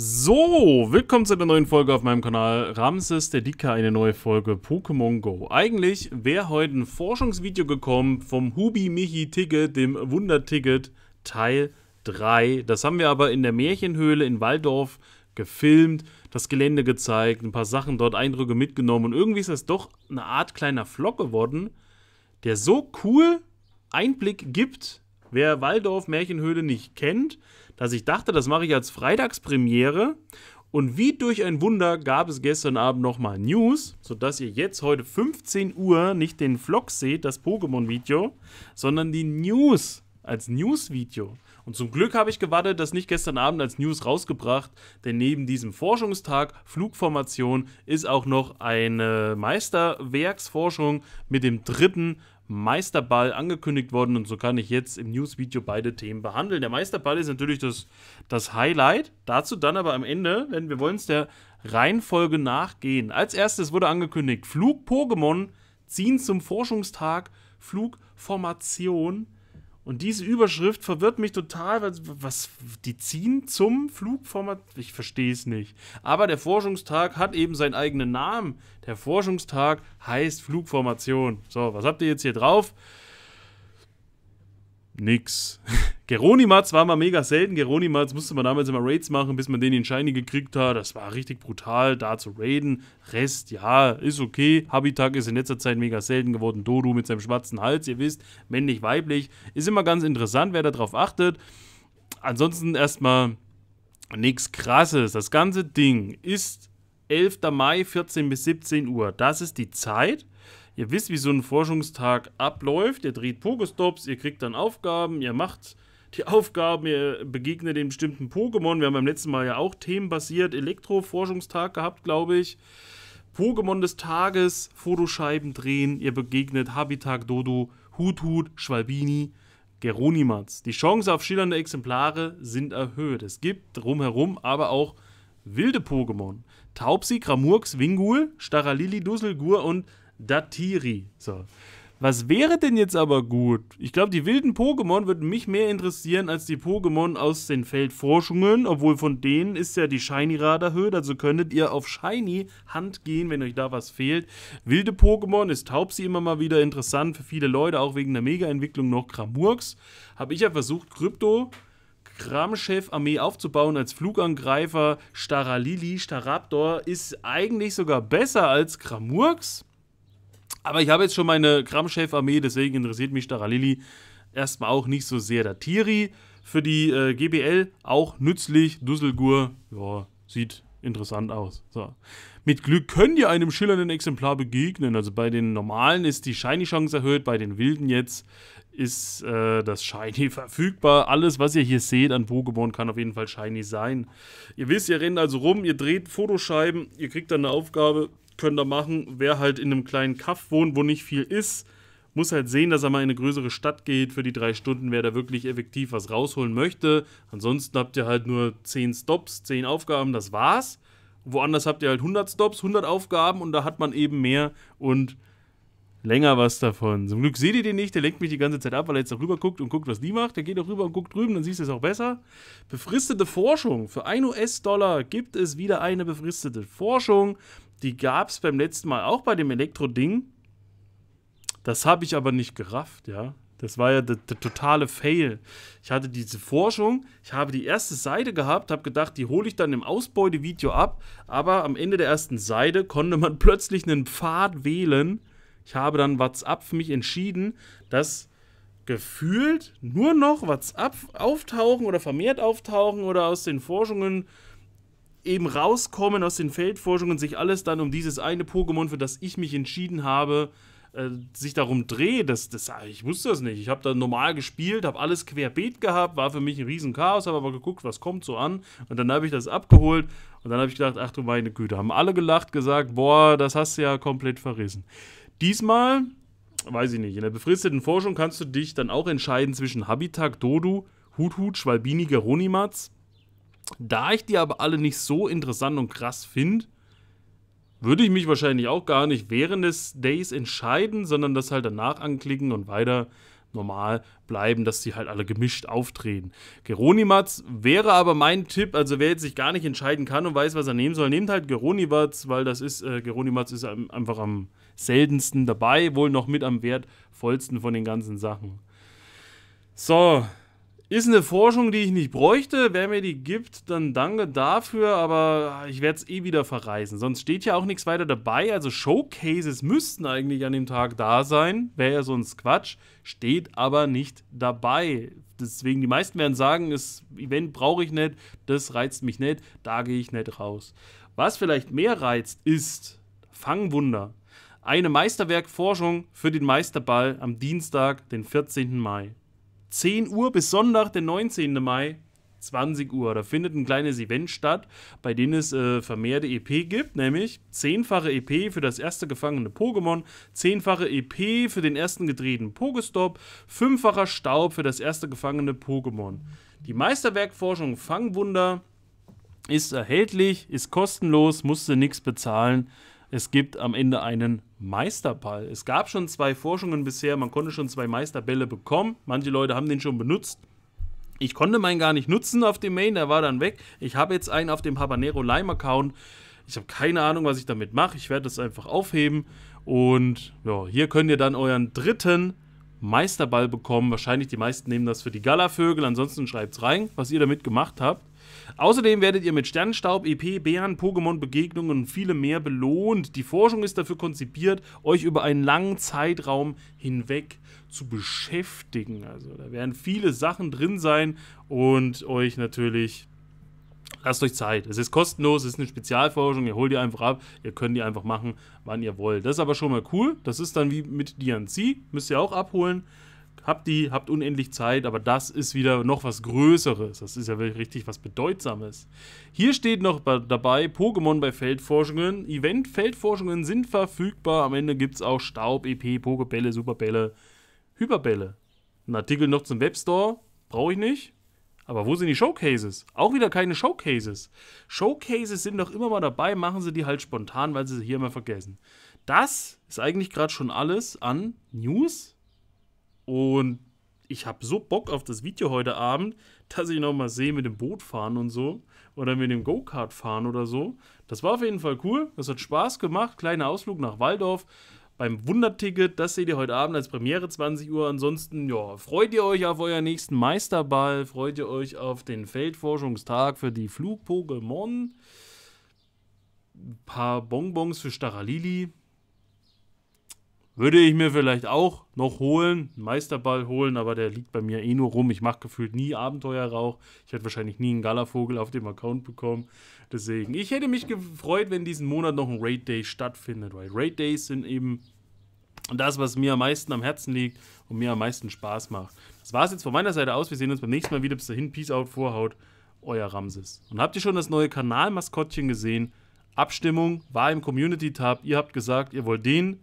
So, willkommen zu einer neuen Folge auf meinem Kanal Ramses der Dicker, eine neue Folge Pokémon Go. Eigentlich wäre heute ein Forschungsvideo gekommen vom Hubi Michi Ticket, dem Wunderticket Teil 3. Das haben wir aber in der Märchenhöhle in Waldorf gefilmt, das Gelände gezeigt, ein paar Sachen dort, Eindrücke mitgenommen und irgendwie ist das doch eine Art kleiner Vlog geworden, der so cool Einblick gibt, wer Waldorf Märchenhöhle nicht kennt, dass ich dachte, das mache ich als Freitagspremiere. Und wie durch ein Wunder gab es gestern Abend nochmal News, sodass ihr jetzt heute 15 Uhr nicht den Vlog seht, das Pokémon-Video, sondern die News als News-Video. Und zum Glück habe ich gewartet, das nicht gestern Abend als News rausgebracht, denn neben diesem Forschungstag Flugformation ist auch noch eine Meisterwerksforschung mit dem dritten Meisterball angekündigt worden und so kann ich jetzt im News-Video beide Themen behandeln. Der Meisterball ist natürlich das, das Highlight, dazu dann aber am Ende, wenn wir wollen es der Reihenfolge nachgehen. Als erstes wurde angekündigt, Flug Pokémon ziehen zum Forschungstag Flugformation und diese Überschrift verwirrt mich total, weil was die ziehen zum Flugformat. Ich verstehe es nicht. Aber der Forschungstag hat eben seinen eigenen Namen. Der Forschungstag heißt Flugformation. So, was habt ihr jetzt hier drauf? nix. Geronimatz war mal mega selten. Geronimatz musste man damals immer Raids machen, bis man den in Shiny gekriegt hat. Das war richtig brutal, da zu raiden. Rest, ja, ist okay. Habitak ist in letzter Zeit mega selten geworden. Dodo mit seinem schwarzen Hals, ihr wisst, männlich, weiblich. Ist immer ganz interessant, wer darauf achtet. Ansonsten erstmal nichts Krasses. Das ganze Ding ist 11. Mai, 14 bis 17 Uhr. Das ist die Zeit Ihr wisst, wie so ein Forschungstag abläuft. Ihr dreht Pokestops, ihr kriegt dann Aufgaben, ihr macht die Aufgaben, ihr begegnet den bestimmten Pokémon. Wir haben beim letzten Mal ja auch themenbasiert Elektro-Forschungstag gehabt, glaube ich. Pokémon des Tages, Fotoscheiben drehen, ihr begegnet Habitat Dodo, Hut Hut, Schwalbini, Geronimats. Die Chancen auf schillernde Exemplare sind erhöht. Es gibt drumherum aber auch wilde Pokémon. Taubsi, Gramurks, Wingul, Staralili, Dusselgur und Datiri. So. Was wäre denn jetzt aber gut? Ich glaube, die wilden Pokémon würden mich mehr interessieren als die Pokémon aus den Feldforschungen, obwohl von denen ist ja die Shiny-Rad erhöht, also könntet ihr auf Shiny Hand gehen, wenn euch da was fehlt. Wilde Pokémon ist Taubsi immer mal wieder interessant für viele Leute, auch wegen der Mega-Entwicklung noch Kramurks. Habe ich ja versucht, Krypto. Kramchef-Armee aufzubauen als Flugangreifer. Staralili, Staraptor ist eigentlich sogar besser als Kramurks. Aber ich habe jetzt schon meine Kramchef-Armee, deswegen interessiert mich Daralili erstmal auch nicht so sehr. Der Tiri für die äh, GBL auch nützlich. Dusselgur, ja, sieht interessant aus. So. Mit Glück könnt ihr einem schillernden Exemplar begegnen. Also bei den normalen ist die Shiny-Chance erhöht, bei den wilden jetzt ist äh, das Shiny verfügbar. Alles, was ihr hier seht an Pokémon, kann auf jeden Fall Shiny sein. Ihr wisst, ihr rennt also rum, ihr dreht Fotoscheiben, ihr kriegt dann eine Aufgabe, könnt ihr machen. Wer halt in einem kleinen Kaff wohnt, wo nicht viel ist, muss halt sehen, dass er mal in eine größere Stadt geht für die drei Stunden, wer da wirklich effektiv was rausholen möchte. Ansonsten habt ihr halt nur 10 Stops, 10 Aufgaben, das war's. Woanders habt ihr halt 100 Stops, 100 Aufgaben und da hat man eben mehr und länger was davon. Zum Glück seht ihr den nicht, der lenkt mich die ganze Zeit ab, weil er jetzt darüber guckt und guckt, was die macht. Der geht auch rüber und guckt drüben, dann siehst du es auch besser. Befristete Forschung. Für 1 US-Dollar gibt es wieder eine befristete Forschung. Die gab es beim letzten Mal auch bei dem Elektro-Ding. Das habe ich aber nicht gerafft, ja. Das war ja der, der, totale Fail. Ich hatte diese Forschung, ich habe die erste Seite gehabt, habe gedacht, die hole ich dann im Ausbeute-Video ab, aber am Ende der ersten Seite konnte man plötzlich einen Pfad wählen. Ich habe dann WhatsApp für mich entschieden, dass gefühlt nur noch WhatsApp auftauchen oder vermehrt auftauchen oder aus den Forschungen eben rauskommen aus den Feldforschungen, sich alles dann um dieses eine Pokémon, für das ich mich entschieden habe, äh, sich darum dreht. Das, das, ich wusste das nicht. Ich habe da normal gespielt, habe alles querbeet gehabt, war für mich ein Riesenchaos, habe aber geguckt, was kommt so an. Und dann habe ich das abgeholt und dann habe ich gedacht, ach du meine Güte, haben alle gelacht, gesagt, boah, das hast du ja komplett verrissen. Diesmal, weiß ich nicht, in der befristeten Forschung kannst du dich dann auch entscheiden zwischen Habitat, Dodu, Huthut, Schwalbini, Geronimatz. Da ich die aber alle nicht so interessant und krass finde, würde ich mich wahrscheinlich auch gar nicht während des Days entscheiden, sondern das halt danach anklicken und weiter normal bleiben, dass die halt alle gemischt auftreten. Geronimatz wäre aber mein Tipp, also wer jetzt sich gar nicht entscheiden kann und weiß, was er nehmen soll, nehmt halt Geronimatz, weil das ist, äh, Geronimatz ist einfach am seltensten dabei, wohl noch mit am wertvollsten von den ganzen Sachen. So, ist eine Forschung, die ich nicht bräuchte. Wer mir die gibt, dann danke dafür, aber ich werde es eh wieder verreisen. Sonst steht ja auch nichts weiter dabei. Also Showcases müssten eigentlich an dem Tag da sein. Wäre ja sonst Quatsch. Steht aber nicht dabei. Deswegen, die meisten werden sagen, das Event brauche ich nicht, das reizt mich nicht, da gehe ich nicht raus. Was vielleicht mehr reizt, ist Fangwunder. Eine Meisterwerkforschung für den Meisterball am Dienstag, den 14. Mai. 10 Uhr bis Sonntag, den 19. Mai, 20 Uhr. Da findet ein kleines Event statt, bei dem es äh, vermehrte EP gibt, nämlich zehnfache EP für das erste gefangene Pokémon, zehnfache EP für den ersten gedrehten Pokestop, fünffacher Staub für das erste gefangene Pokémon. Die Meisterwerkforschung Fangwunder ist erhältlich, ist kostenlos, musste nichts bezahlen es gibt am Ende einen Meisterball. Es gab schon zwei Forschungen bisher, man konnte schon zwei Meisterbälle bekommen. Manche Leute haben den schon benutzt. Ich konnte meinen gar nicht nutzen auf dem Main, der war dann weg. Ich habe jetzt einen auf dem Habanero Lime Account. Ich habe keine Ahnung, was ich damit mache. Ich werde das einfach aufheben. Und ja, hier könnt ihr dann euren dritten Meisterball bekommen. Wahrscheinlich die meisten nehmen das für die Galavögel. Ansonsten schreibt es rein, was ihr damit gemacht habt. Außerdem werdet ihr mit Sternenstaub, EP, Bären, Pokémon-Begegnungen und vielem mehr belohnt. Die Forschung ist dafür konzipiert, euch über einen langen Zeitraum hinweg zu beschäftigen. Also da werden viele Sachen drin sein und euch natürlich lasst euch Zeit. Es ist kostenlos, es ist eine Spezialforschung, ihr holt die einfach ab, ihr könnt die einfach machen, wann ihr wollt. Das ist aber schon mal cool. Das ist dann wie mit DNC, müsst ihr auch abholen habt die, habt unendlich Zeit, aber das ist wieder noch was Größeres. Das ist ja wirklich richtig was Bedeutsames. Hier steht noch dabei: Pokémon bei Feldforschungen. Event-Feldforschungen sind verfügbar. Am Ende gibt es auch Staub, EP, Pokebälle, Superbälle, Hyperbälle. Ein Artikel noch zum Webstore. Brauche ich nicht. Aber wo sind die Showcases? Auch wieder keine Showcases. Showcases sind doch immer mal dabei, machen sie die halt spontan, weil sie sie hier immer vergessen. Das ist eigentlich gerade schon alles an News. Und ich habe so Bock auf das Video heute Abend, dass ich nochmal sehe mit dem Boot fahren und so. Oder mit dem Go-Kart fahren oder so. Das war auf jeden Fall cool. Das hat Spaß gemacht. Kleiner Ausflug nach Waldorf beim Wunderticket. Das seht ihr heute Abend als Premiere 20 Uhr. Ansonsten, ja, freut ihr euch auf euren nächsten Meisterball. Freut ihr euch auf den Feldforschungstag für die Flug-Pokémon. Ein paar Bonbons für Staralili. Würde ich mir vielleicht auch noch holen, einen Meisterball holen, aber der liegt bei mir eh nur rum. Ich mache gefühlt nie Abenteuerrauch. Ich hätte wahrscheinlich nie einen Galavogel auf dem Account bekommen. Deswegen, ich hätte mich gefreut, wenn diesen Monat noch ein Raid Day stattfindet, weil Raid Days sind eben das, was mir am meisten am Herzen liegt und mir am meisten Spaß macht. Das war es jetzt von meiner Seite aus. Wir sehen uns beim nächsten Mal wieder. Bis dahin, Peace out, Vorhaut, euer Ramses. Und habt ihr schon das neue Kanalmaskottchen gesehen? Abstimmung war im Community-Tab. Ihr habt gesagt, ihr wollt den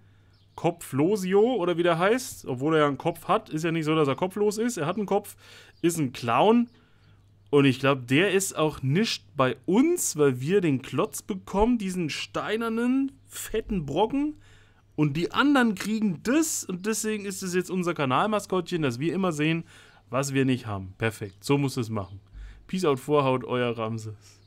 Kopflosio oder wie der heißt, obwohl er ja einen Kopf hat, ist ja nicht so, dass er kopflos ist. Er hat einen Kopf, ist ein Clown. Und ich glaube, der ist auch nicht bei uns, weil wir den Klotz bekommen, diesen steinernen, fetten Brocken. Und die anderen kriegen das. Und deswegen ist es jetzt unser Kanalmaskottchen, dass wir immer sehen, was wir nicht haben. Perfekt. So muss es machen. Peace out, Vorhaut, euer Ramses.